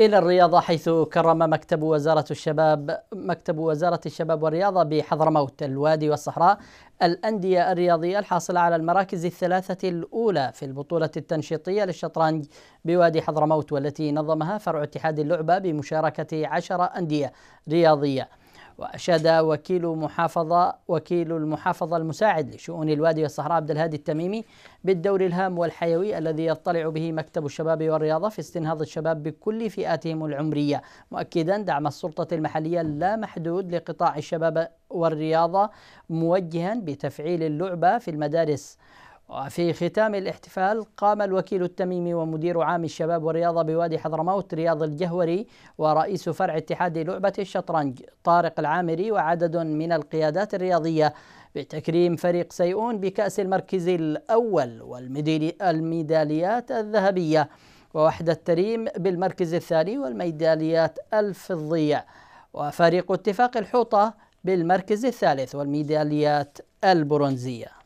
إلى الرياضة حيث كرم مكتب وزارة الشباب مكتب وزارة الشباب والرياضة بحضرموت الوادي والصحراء الأندية الرياضية الحاصلة على المراكز الثلاثة الأولى في البطولة التنشيطية للشطرنج بوادي حضرموت والتي نظمها فرع اتحاد اللعبة بمشاركة عشر أندية رياضية وأشاد وكيل محافظة وكيل المحافظة المساعد لشؤون الوادي والصحراء عبد الهادي التميمي بالدور الهام والحيوي الذي يطلع به مكتب الشباب والرياضة في استنهاض الشباب بكل فئاتهم العمرية مؤكدا دعم السلطة المحلية لا محدود لقطاع الشباب والرياضة موجها بتفعيل اللعبة في المدارس وفي ختام الاحتفال قام الوكيل التميمي ومدير عام الشباب والرياضة بوادي حضرموت رياض الجهوري ورئيس فرع اتحاد لعبة الشطرنج طارق العامري وعدد من القيادات الرياضية بتكريم فريق سيئون بكأس المركز الأول والميداليات الذهبية ووحدة تريم بالمركز الثاني والميداليات الفضية وفريق اتفاق الحوطة بالمركز الثالث والميداليات البرونزيه